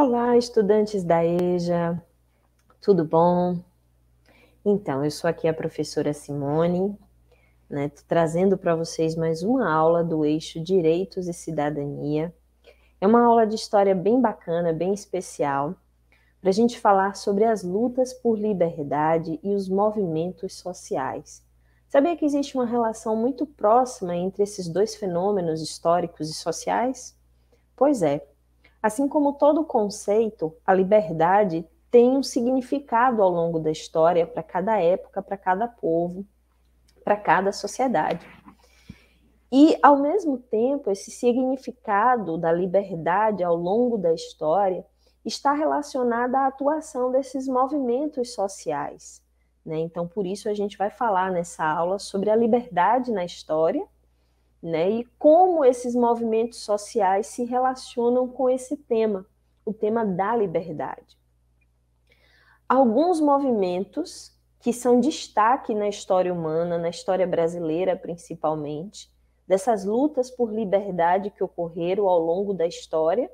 Olá, estudantes da EJA, tudo bom? Então, eu sou aqui a professora Simone, né, trazendo para vocês mais uma aula do eixo Direitos e Cidadania. É uma aula de história bem bacana, bem especial, para a gente falar sobre as lutas por liberdade e os movimentos sociais. Sabia que existe uma relação muito próxima entre esses dois fenômenos históricos e sociais? Pois é, Assim como todo conceito, a liberdade tem um significado ao longo da história para cada época, para cada povo, para cada sociedade. E, ao mesmo tempo, esse significado da liberdade ao longo da história está relacionado à atuação desses movimentos sociais. Né? Então, por isso, a gente vai falar nessa aula sobre a liberdade na história né? E como esses movimentos sociais se relacionam com esse tema, o tema da liberdade. Alguns movimentos que são destaque na história humana, na história brasileira principalmente, dessas lutas por liberdade que ocorreram ao longo da história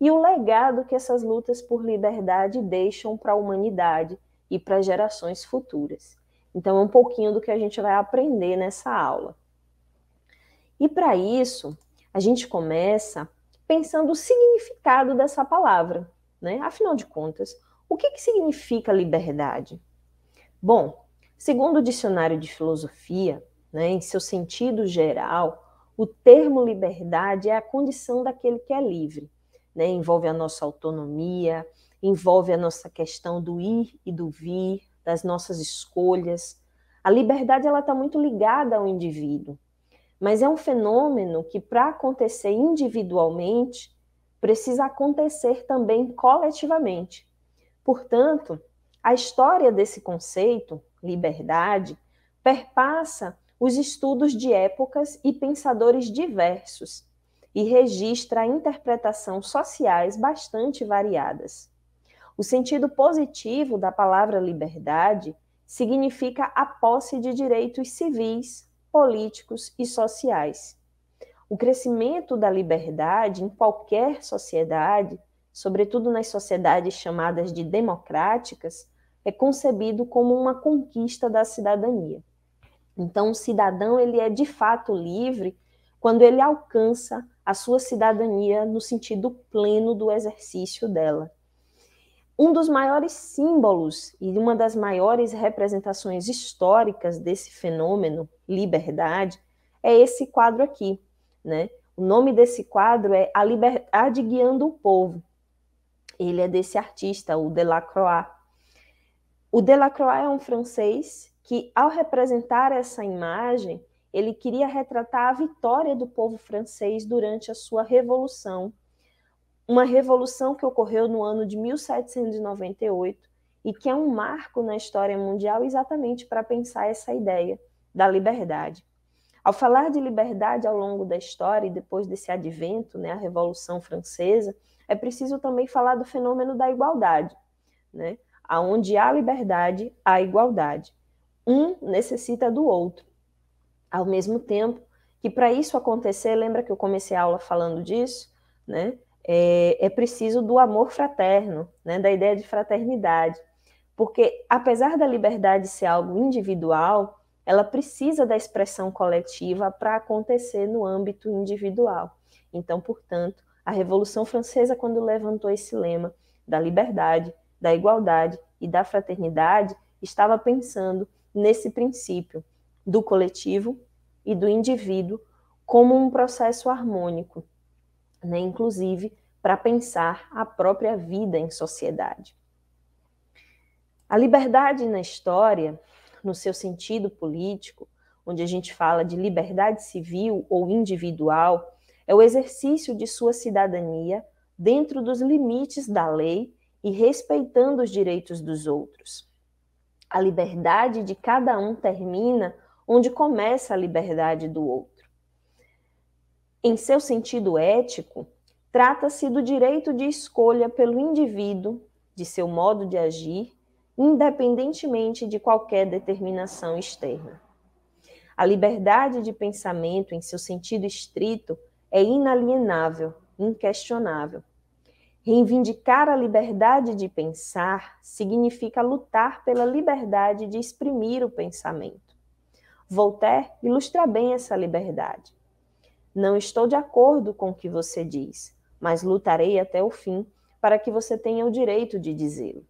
e o legado que essas lutas por liberdade deixam para a humanidade e para gerações futuras. Então, é um pouquinho do que a gente vai aprender nessa aula. E para isso, a gente começa pensando o significado dessa palavra, né? Afinal de contas, o que, que significa liberdade? Bom, segundo o dicionário de filosofia, né, em seu sentido geral, o termo liberdade é a condição daquele que é livre, né? envolve a nossa autonomia, envolve a nossa questão do ir e do vir, das nossas escolhas. A liberdade ela está muito ligada ao indivíduo, mas é um fenômeno que, para acontecer individualmente, precisa acontecer também coletivamente. Portanto, a história desse conceito, liberdade, perpassa os estudos de épocas e pensadores diversos e registra interpretações sociais bastante variadas. O sentido positivo da palavra liberdade significa a posse de direitos civis, políticos e sociais. O crescimento da liberdade em qualquer sociedade, sobretudo nas sociedades chamadas de democráticas, é concebido como uma conquista da cidadania. Então, o cidadão ele é de fato livre quando ele alcança a sua cidadania no sentido pleno do exercício dela. Um dos maiores símbolos e uma das maiores representações históricas desse fenômeno, liberdade, é esse quadro aqui, né? O nome desse quadro é A Liberdade Guiando o Povo. Ele é desse artista, o Delacroix. O Delacroix é um francês que, ao representar essa imagem, ele queria retratar a vitória do povo francês durante a sua revolução uma revolução que ocorreu no ano de 1798 e que é um marco na história mundial exatamente para pensar essa ideia da liberdade. Ao falar de liberdade ao longo da história e depois desse advento, né, a Revolução Francesa, é preciso também falar do fenômeno da igualdade, né? Aonde há liberdade, há igualdade. Um necessita do outro. Ao mesmo tempo que para isso acontecer, lembra que eu comecei a aula falando disso, né? é, é preciso do amor fraterno, né, da ideia de fraternidade. Porque, apesar da liberdade ser algo individual, ela precisa da expressão coletiva para acontecer no âmbito individual. Então, portanto, a Revolução Francesa, quando levantou esse lema da liberdade, da igualdade e da fraternidade, estava pensando nesse princípio do coletivo e do indivíduo como um processo harmônico, né, inclusive para pensar a própria vida em sociedade. A liberdade na história, no seu sentido político, onde a gente fala de liberdade civil ou individual, é o exercício de sua cidadania dentro dos limites da lei e respeitando os direitos dos outros. A liberdade de cada um termina onde começa a liberdade do outro. Em seu sentido ético, trata-se do direito de escolha pelo indivíduo de seu modo de agir, independentemente de qualquer determinação externa. A liberdade de pensamento, em seu sentido estrito, é inalienável, inquestionável. Reivindicar a liberdade de pensar significa lutar pela liberdade de exprimir o pensamento. Voltaire ilustra bem essa liberdade. Não estou de acordo com o que você diz, mas lutarei até o fim para que você tenha o direito de dizê-lo.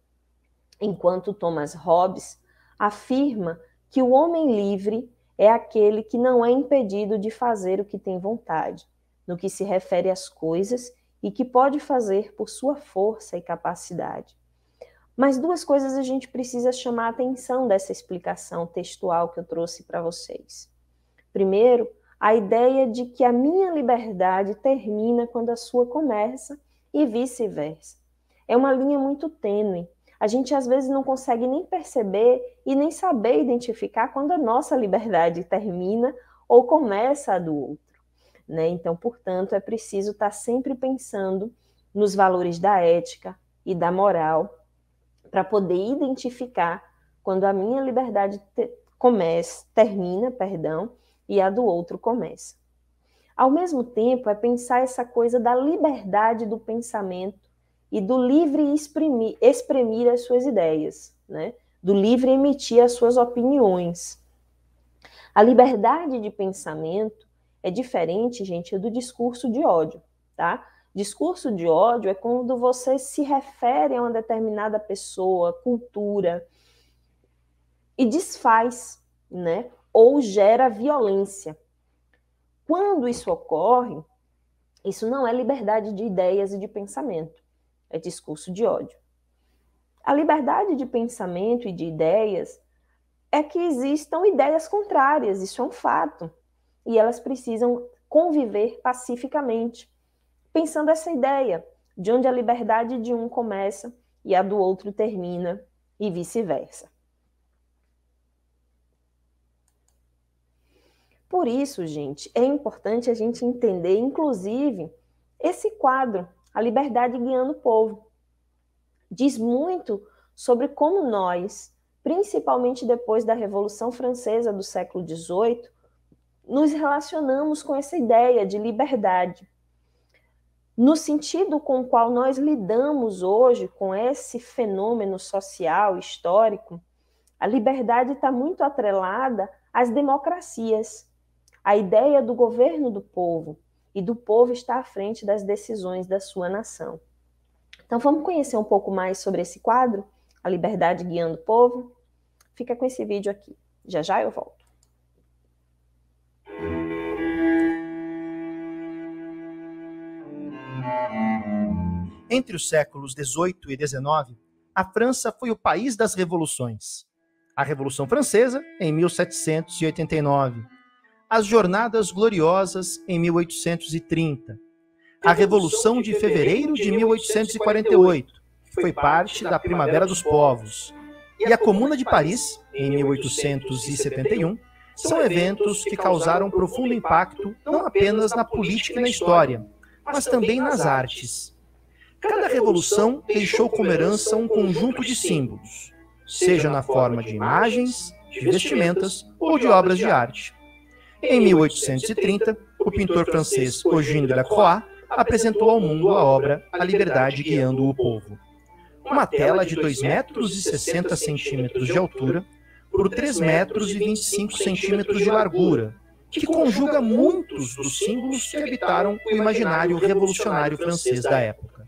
Enquanto Thomas Hobbes afirma que o homem livre é aquele que não é impedido de fazer o que tem vontade, no que se refere às coisas e que pode fazer por sua força e capacidade. Mas duas coisas a gente precisa chamar a atenção dessa explicação textual que eu trouxe para vocês. Primeiro, a ideia de que a minha liberdade termina quando a sua começa e vice-versa. É uma linha muito tênue. A gente às vezes não consegue nem perceber e nem saber identificar quando a nossa liberdade termina ou começa a do outro. Né? Então, portanto, é preciso estar sempre pensando nos valores da ética e da moral para poder identificar quando a minha liberdade te começa, termina, perdão, e a do outro começa. Ao mesmo tempo, é pensar essa coisa da liberdade do pensamento e do livre exprimir, exprimir as suas ideias, né? do livre emitir as suas opiniões. A liberdade de pensamento é diferente, gente, do discurso de ódio, tá? Discurso de ódio é quando você se refere a uma determinada pessoa, cultura, e desfaz, né? ou gera violência. Quando isso ocorre, isso não é liberdade de ideias e de pensamento, é discurso de ódio. A liberdade de pensamento e de ideias é que existam ideias contrárias, isso é um fato. E elas precisam conviver pacificamente, pensando essa ideia de onde a liberdade de um começa e a do outro termina, e vice-versa. Por isso, gente, é importante a gente entender, inclusive, esse quadro, a liberdade guiando o povo. Diz muito sobre como nós, principalmente depois da Revolução Francesa do século XVIII, nos relacionamos com essa ideia de liberdade. No sentido com o qual nós lidamos hoje com esse fenômeno social, histórico, a liberdade está muito atrelada às democracias a ideia do governo do povo e do povo estar à frente das decisões da sua nação. Então vamos conhecer um pouco mais sobre esse quadro, A Liberdade Guiando o Povo? Fica com esse vídeo aqui. Já já eu volto. Entre os séculos 18 e 19, a França foi o país das revoluções. A Revolução Francesa, em 1789, as Jornadas Gloriosas em 1830, a Revolução de Fevereiro de 1848, que foi parte da Primavera dos Povos, e a Comuna de Paris em 1871, são eventos que causaram profundo impacto não apenas na política e na história, mas também nas artes. Cada revolução deixou como herança um conjunto de símbolos, seja na forma de imagens, de vestimentas ou de obras de arte. Em 1830, o pintor francês Eugène Delacroix apresentou ao mundo a obra A Liberdade Guiando o Povo. Uma tela de 2 metros e 60 centímetros de altura por 3 metros e 25 centímetros de largura, que conjuga muitos dos símbolos que habitaram o imaginário revolucionário francês da época.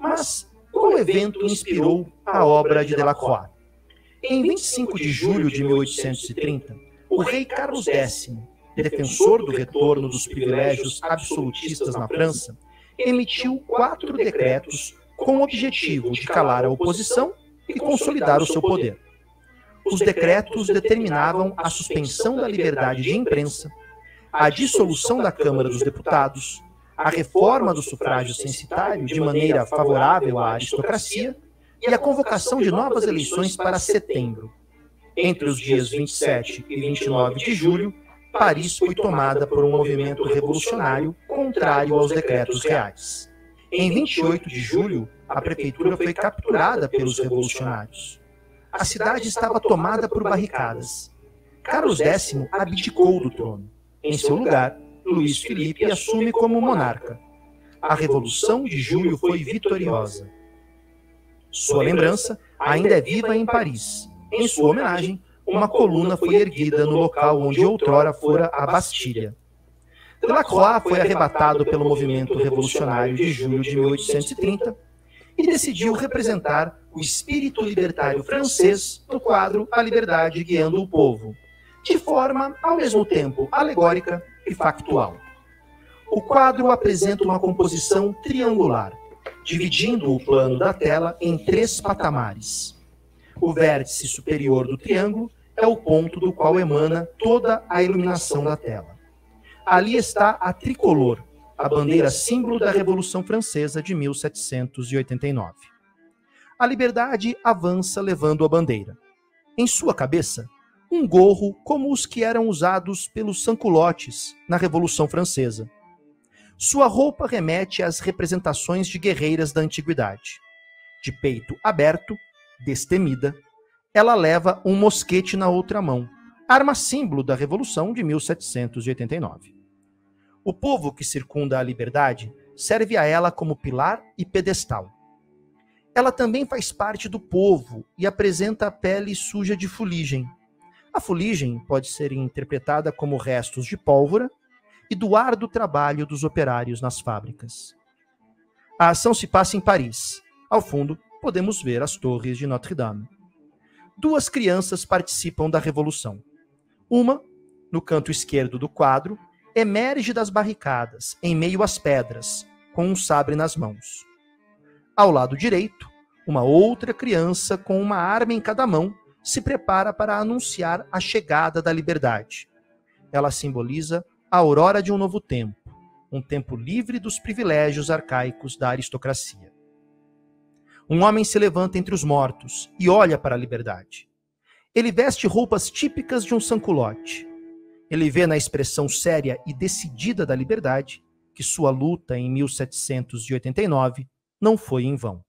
Mas qual evento inspirou a obra de Delacroix? Em 25 de julho de 1830, o rei Carlos X defensor do retorno dos privilégios absolutistas na França, emitiu quatro decretos com o objetivo de calar a oposição e consolidar o seu poder. Os decretos determinavam a suspensão da liberdade de imprensa, a dissolução da Câmara dos Deputados, a reforma do sufrágio censitário de maneira favorável à aristocracia e a convocação de novas eleições para setembro. Entre os dias 27 e 29 de julho, Paris foi tomada por um movimento revolucionário contrário aos decretos reais. Em 28 de julho, a prefeitura foi capturada pelos revolucionários. A cidade estava tomada por barricadas. Carlos X abdicou do trono. Em seu lugar, Luís Felipe assume como monarca. A Revolução de Julho foi vitoriosa. Sua lembrança ainda é viva em Paris. Em sua homenagem, uma coluna foi erguida no local onde outrora fora a Bastilha. Delacroix foi arrebatado pelo movimento revolucionário de julho de 1830 e decidiu representar o espírito libertário francês no quadro A Liberdade Guiando o Povo, de forma, ao mesmo tempo, alegórica e factual. O quadro apresenta uma composição triangular, dividindo o plano da tela em três patamares. O vértice superior do triângulo é o ponto do qual emana toda a iluminação da tela. Ali está a tricolor, a bandeira símbolo da Revolução Francesa de 1789. A liberdade avança levando a bandeira. Em sua cabeça, um gorro como os que eram usados pelos sanculotes na Revolução Francesa. Sua roupa remete às representações de guerreiras da antiguidade. De peito aberto, destemida, ela leva um mosquete na outra mão, arma símbolo da Revolução de 1789. O povo que circunda a liberdade serve a ela como pilar e pedestal. Ela também faz parte do povo e apresenta a pele suja de fuligem. A fuligem pode ser interpretada como restos de pólvora e do ar do trabalho dos operários nas fábricas. A ação se passa em Paris, ao fundo podemos ver as torres de Notre-Dame. Duas crianças participam da revolução. Uma, no canto esquerdo do quadro, emerge das barricadas, em meio às pedras, com um sabre nas mãos. Ao lado direito, uma outra criança com uma arma em cada mão se prepara para anunciar a chegada da liberdade. Ela simboliza a aurora de um novo tempo, um tempo livre dos privilégios arcaicos da aristocracia. Um homem se levanta entre os mortos e olha para a liberdade. Ele veste roupas típicas de um sanculote. Ele vê na expressão séria e decidida da liberdade que sua luta em 1789 não foi em vão.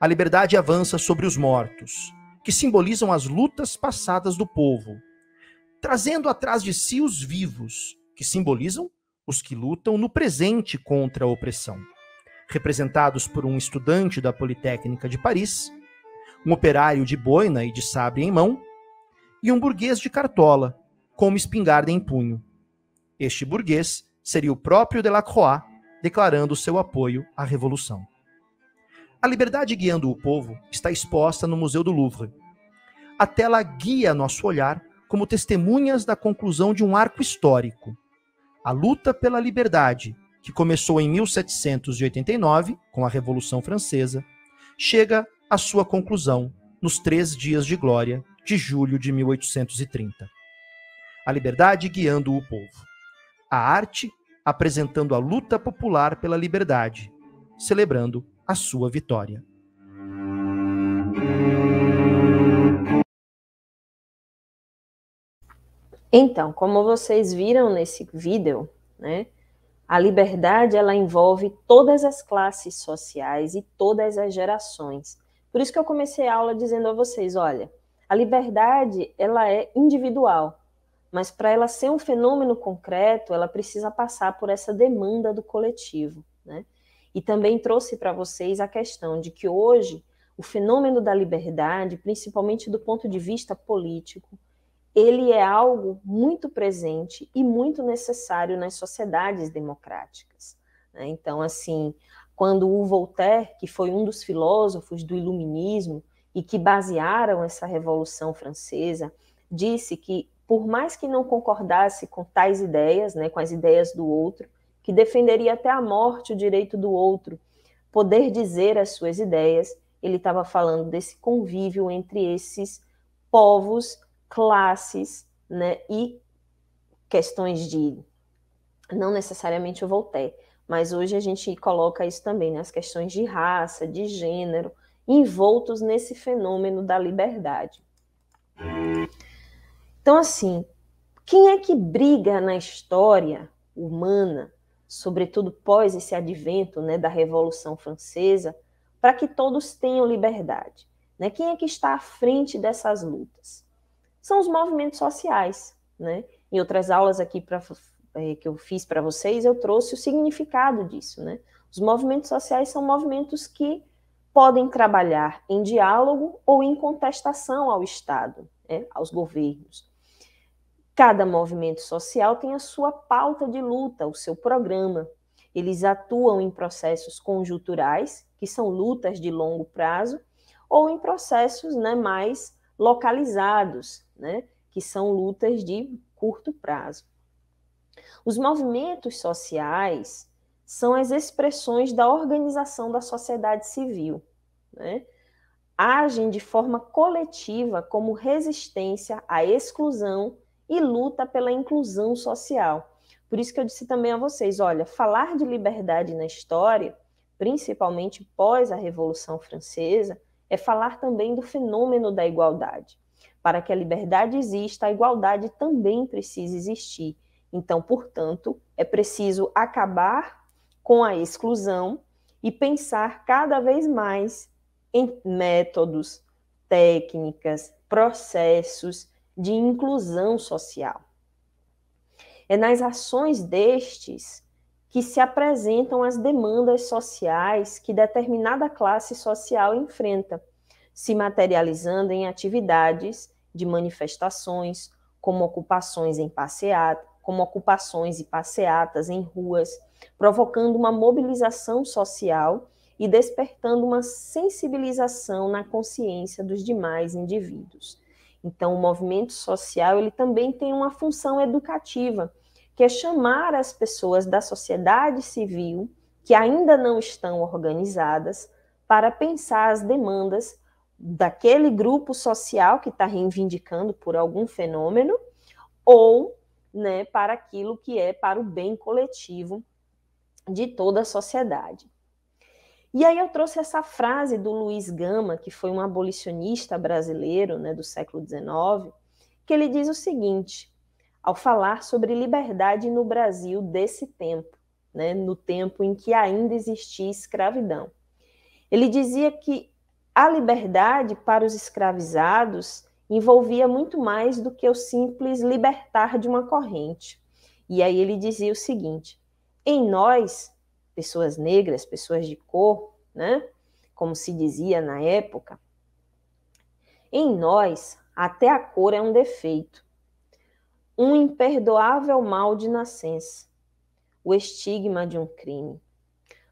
A liberdade avança sobre os mortos, que simbolizam as lutas passadas do povo, trazendo atrás de si os vivos, que simbolizam os que lutam no presente contra a opressão representados por um estudante da Politécnica de Paris, um operário de boina e de sabre em mão, e um burguês de cartola, com uma espingarda em punho. Este burguês seria o próprio Delacroix, declarando seu apoio à Revolução. A liberdade guiando o povo está exposta no Museu do Louvre. A tela guia nosso olhar como testemunhas da conclusão de um arco histórico. A luta pela liberdade, que começou em 1789, com a Revolução Francesa, chega à sua conclusão nos Três Dias de Glória de julho de 1830. A liberdade guiando o povo. A arte apresentando a luta popular pela liberdade, celebrando a sua vitória. Então, como vocês viram nesse vídeo, né, a liberdade ela envolve todas as classes sociais e todas as gerações. Por isso que eu comecei a aula dizendo a vocês, olha, a liberdade ela é individual, mas para ela ser um fenômeno concreto, ela precisa passar por essa demanda do coletivo, né? E também trouxe para vocês a questão de que hoje o fenômeno da liberdade, principalmente do ponto de vista político, ele é algo muito presente e muito necessário nas sociedades democráticas. Né? Então, assim, quando o Voltaire, que foi um dos filósofos do Iluminismo e que basearam essa Revolução Francesa, disse que, por mais que não concordasse com tais ideias, né, com as ideias do outro, que defenderia até a morte o direito do outro poder dizer as suas ideias, ele estava falando desse convívio entre esses povos classes, né? E questões de não necessariamente o Voltaire, mas hoje a gente coloca isso também nas né? questões de raça, de gênero, envoltos nesse fenômeno da liberdade. Então, assim, quem é que briga na história humana, sobretudo pós esse advento né, da Revolução Francesa, para que todos tenham liberdade? Né? Quem é que está à frente dessas lutas? são os movimentos sociais, né? Em outras aulas aqui pra, é, que eu fiz para vocês, eu trouxe o significado disso, né? Os movimentos sociais são movimentos que podem trabalhar em diálogo ou em contestação ao Estado, né? aos governos. Cada movimento social tem a sua pauta de luta, o seu programa. Eles atuam em processos conjunturais, que são lutas de longo prazo, ou em processos né, mais localizados, né, que são lutas de curto prazo. Os movimentos sociais são as expressões da organização da sociedade civil, né? agem de forma coletiva como resistência à exclusão e luta pela inclusão social. Por isso que eu disse também a vocês, olha, falar de liberdade na história, principalmente pós a Revolução Francesa, é falar também do fenômeno da igualdade. Para que a liberdade exista, a igualdade também precisa existir. Então, portanto, é preciso acabar com a exclusão e pensar cada vez mais em métodos, técnicas, processos de inclusão social. É nas ações destes que se apresentam as demandas sociais que determinada classe social enfrenta, se materializando em atividades de manifestações, como ocupações em passeata, como ocupações e passeatas em ruas, provocando uma mobilização social e despertando uma sensibilização na consciência dos demais indivíduos. Então, o movimento social ele também tem uma função educativa que é chamar as pessoas da sociedade civil, que ainda não estão organizadas, para pensar as demandas daquele grupo social que está reivindicando por algum fenômeno, ou né, para aquilo que é para o bem coletivo de toda a sociedade. E aí eu trouxe essa frase do Luiz Gama, que foi um abolicionista brasileiro né, do século XIX, que ele diz o seguinte: ao falar sobre liberdade no Brasil desse tempo, né, no tempo em que ainda existia escravidão. Ele dizia que a liberdade para os escravizados envolvia muito mais do que o simples libertar de uma corrente. E aí ele dizia o seguinte: em nós, pessoas negras, pessoas de cor, né, como se dizia na época, em nós, até a cor é um defeito um imperdoável mal de nascença, o estigma de um crime.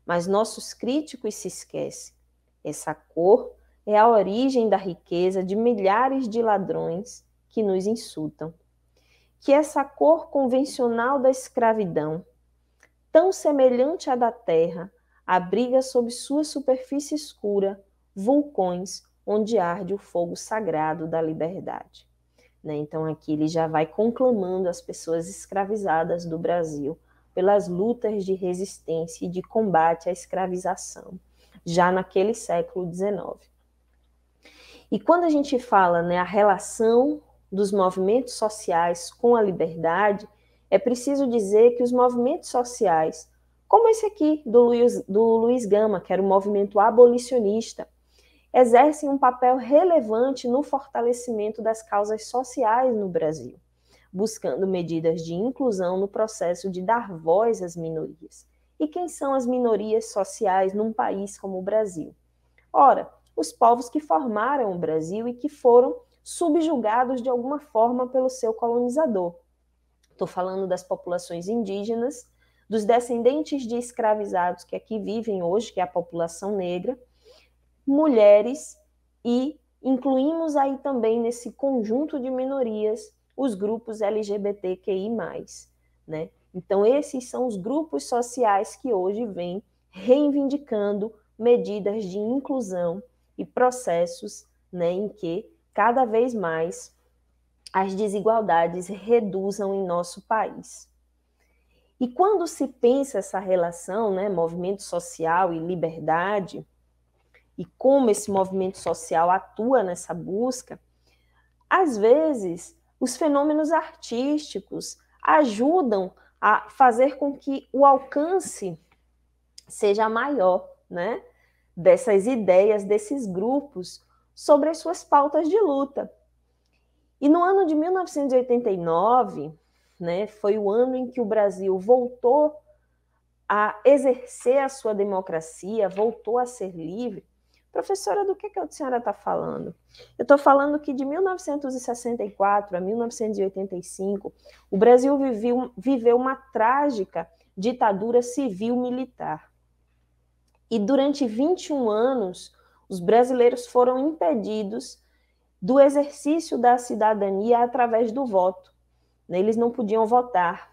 Mas nossos críticos se esquecem. Essa cor é a origem da riqueza de milhares de ladrões que nos insultam. Que essa cor convencional da escravidão, tão semelhante à da terra, abriga sob sua superfície escura vulcões onde arde o fogo sagrado da liberdade. Né? Então, aqui ele já vai conclamando as pessoas escravizadas do Brasil pelas lutas de resistência e de combate à escravização, já naquele século XIX. E quando a gente fala né, a relação dos movimentos sociais com a liberdade, é preciso dizer que os movimentos sociais, como esse aqui do Luiz, do Luiz Gama, que era o movimento abolicionista, exercem um papel relevante no fortalecimento das causas sociais no Brasil, buscando medidas de inclusão no processo de dar voz às minorias. E quem são as minorias sociais num país como o Brasil? Ora, os povos que formaram o Brasil e que foram subjugados de alguma forma pelo seu colonizador. Estou falando das populações indígenas, dos descendentes de escravizados que aqui vivem hoje, que é a população negra, mulheres e incluímos aí também nesse conjunto de minorias os grupos LGBTQI+, né? Então esses são os grupos sociais que hoje vêm reivindicando medidas de inclusão e processos, né, em que cada vez mais as desigualdades reduzam em nosso país. E quando se pensa essa relação, né, movimento social e liberdade, e como esse movimento social atua nessa busca, às vezes os fenômenos artísticos ajudam a fazer com que o alcance seja maior, né? Dessas ideias, desses grupos sobre as suas pautas de luta. E no ano de 1989, né, foi o ano em que o Brasil voltou a exercer a sua democracia, voltou a ser livre. Professora, do que, que a senhora está falando? Eu estou falando que de 1964 a 1985, o Brasil viveu, viveu uma trágica ditadura civil-militar. E durante 21 anos, os brasileiros foram impedidos do exercício da cidadania através do voto. Né, eles não podiam votar,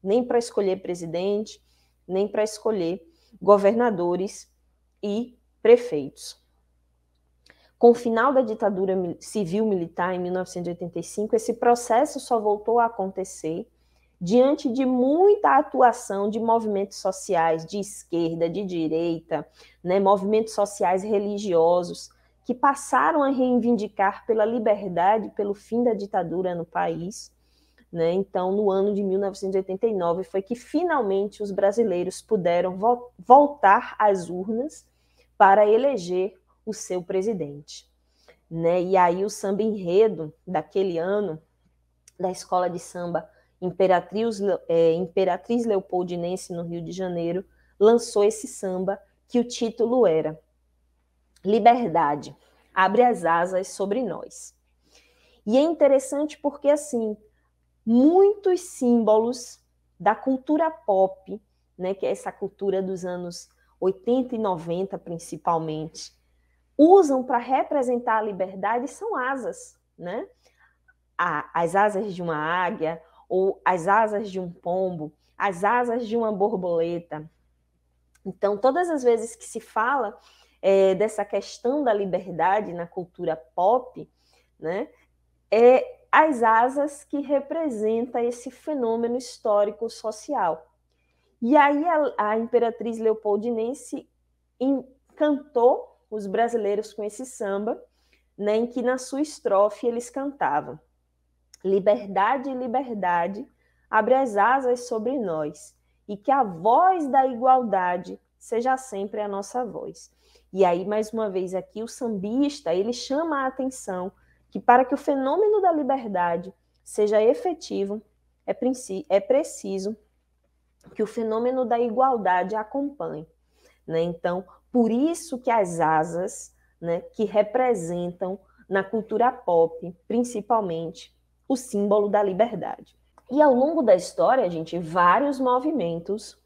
nem para escolher presidente, nem para escolher governadores e prefeitos. Com o final da ditadura civil-militar em 1985, esse processo só voltou a acontecer diante de muita atuação de movimentos sociais de esquerda, de direita, né, movimentos sociais religiosos que passaram a reivindicar pela liberdade, pelo fim da ditadura no país. Né? Então, no ano de 1989, foi que finalmente os brasileiros puderam vo voltar às urnas para eleger o seu presidente. Né? E aí o samba enredo daquele ano da escola de samba Imperatriz, é, Imperatriz Leopoldinense no Rio de Janeiro lançou esse samba que o título era Liberdade, abre as asas sobre nós. E é interessante porque assim, muitos símbolos da cultura pop, né, que é essa cultura dos anos 80 e 90 principalmente, usam para representar a liberdade são asas, né? As asas de uma águia, ou as asas de um pombo, as asas de uma borboleta. Então, todas as vezes que se fala é, dessa questão da liberdade na cultura pop, né, é as asas que representa esse fenômeno histórico social. E aí a, a imperatriz leopoldinense encantou os brasileiros com esse samba, né, em que na sua estrofe eles cantavam: Liberdade, liberdade, abre as asas sobre nós, e que a voz da igualdade seja sempre a nossa voz. E aí, mais uma vez, aqui o sambista ele chama a atenção que para que o fenômeno da liberdade seja efetivo, é, é preciso que o fenômeno da igualdade acompanhe. Né? Então, por isso que as asas, né, que representam na cultura pop, principalmente, o símbolo da liberdade. E ao longo da história, gente, vários movimentos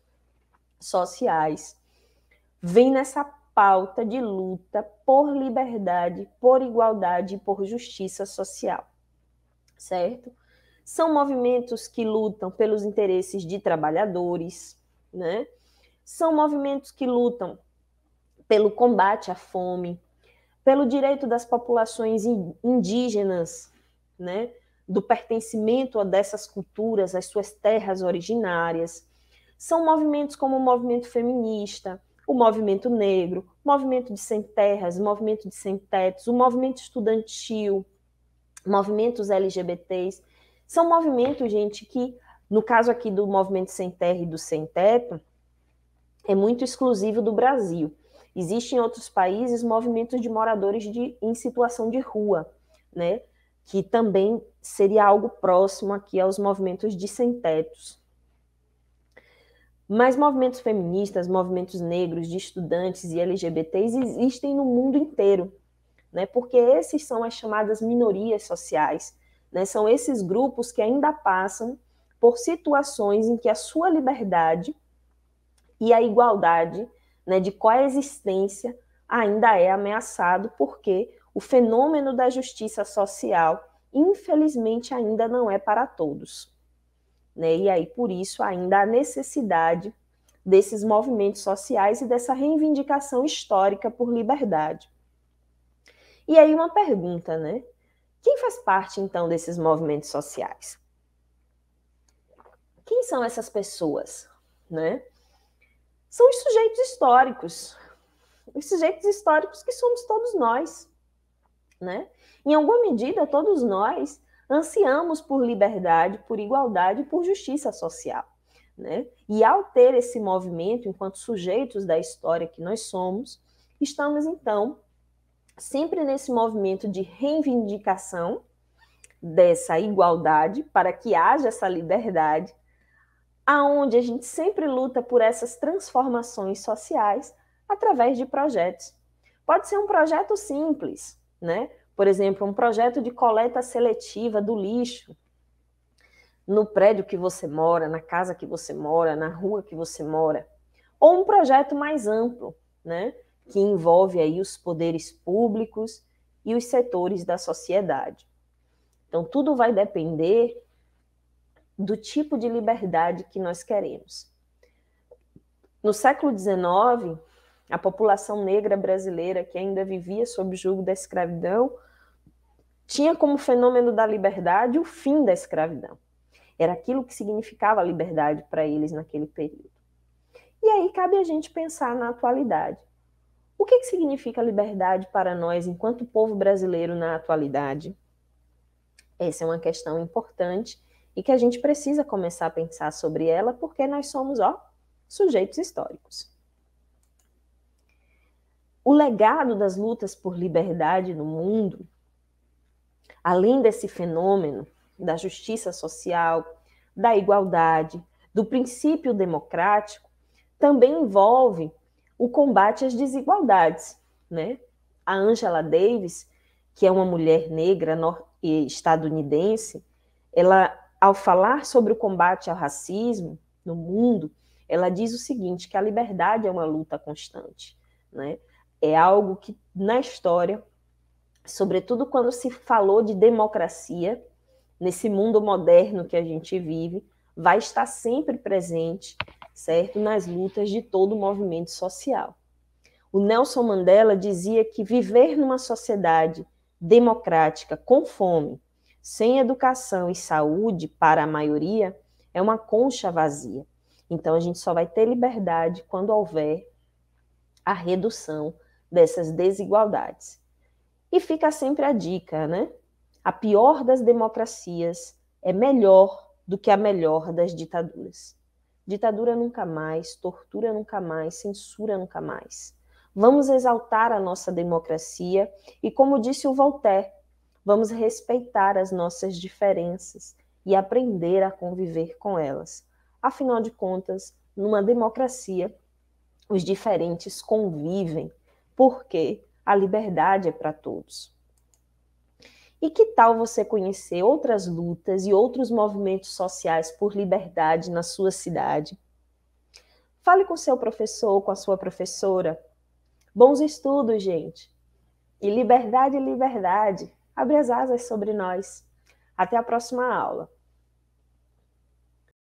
sociais vêm nessa pauta de luta por liberdade, por igualdade e por justiça social, certo? São movimentos que lutam pelos interesses de trabalhadores, né? São movimentos que lutam pelo combate à fome, pelo direito das populações indígenas, né? Do pertencimento a dessas culturas, às suas terras originárias. São movimentos como o movimento feminista, o movimento negro, o movimento de sem terras, o movimento de sem tetos, o movimento estudantil, movimentos LGBTs são movimentos, gente, que, no caso aqui do movimento sem terra e do sem teto, é muito exclusivo do Brasil. Existem em outros países movimentos de moradores de, em situação de rua, né? Que também seria algo próximo aqui aos movimentos de sem tetos. Mas movimentos feministas, movimentos negros, de estudantes e LGBTs existem no mundo inteiro, né? Porque esses são as chamadas minorias sociais né? São esses grupos que ainda passam por situações em que a sua liberdade e a igualdade né, de coexistência ainda é ameaçado, porque o fenômeno da justiça social, infelizmente, ainda não é para todos. Né? E aí, por isso, ainda há necessidade desses movimentos sociais e dessa reivindicação histórica por liberdade. E aí, uma pergunta, né? Quem faz parte, então, desses movimentos sociais? Quem são essas pessoas? Né? São os sujeitos históricos. Os sujeitos históricos que somos todos nós. Né? Em alguma medida, todos nós ansiamos por liberdade, por igualdade, por justiça social. Né? E ao ter esse movimento, enquanto sujeitos da história que nós somos, estamos então sempre nesse movimento de reivindicação dessa igualdade para que haja essa liberdade, aonde a gente sempre luta por essas transformações sociais através de projetos. Pode ser um projeto simples, né? Por exemplo, um projeto de coleta seletiva do lixo no prédio que você mora, na casa que você mora, na rua que você mora, ou um projeto mais amplo, né? que envolve aí os poderes públicos e os setores da sociedade. Então, tudo vai depender do tipo de liberdade que nós queremos. No século XIX, a população negra brasileira que ainda vivia sob o jugo da escravidão tinha como fenômeno da liberdade o fim da escravidão. Era aquilo que significava a liberdade para eles naquele período. E aí cabe a gente pensar na atualidade. O que, que significa liberdade para nós, enquanto povo brasileiro, na atualidade? Essa é uma questão importante e que a gente precisa começar a pensar sobre ela, porque nós somos, ó, sujeitos históricos. O legado das lutas por liberdade no mundo, além desse fenômeno da justiça social, da igualdade, do princípio democrático, também envolve o combate às desigualdades. Né? A Angela Davis, que é uma mulher negra estadunidense, ela, ao falar sobre o combate ao racismo no mundo, ela diz o seguinte, que a liberdade é uma luta constante, né? É algo que na história, sobretudo quando se falou de democracia, nesse mundo moderno que a gente vive, vai estar sempre presente certo? Nas lutas de todo o movimento social. O Nelson Mandela dizia que viver numa sociedade democrática com fome, sem educação e saúde para a maioria é uma concha vazia. Então a gente só vai ter liberdade quando houver a redução dessas desigualdades. E fica sempre a dica, né? A pior das democracias é melhor do que a melhor das ditaduras. Ditadura nunca mais, tortura nunca mais, censura nunca mais. Vamos exaltar a nossa democracia e, como disse o Voltaire, vamos respeitar as nossas diferenças e aprender a conviver com elas. Afinal de contas, numa democracia, os diferentes convivem, porque a liberdade é para todos. E que tal você conhecer outras lutas e outros movimentos sociais por liberdade na sua cidade? Fale com seu professor, com a sua professora. Bons estudos, gente. E liberdade, liberdade. Abre as asas sobre nós. Até a próxima aula.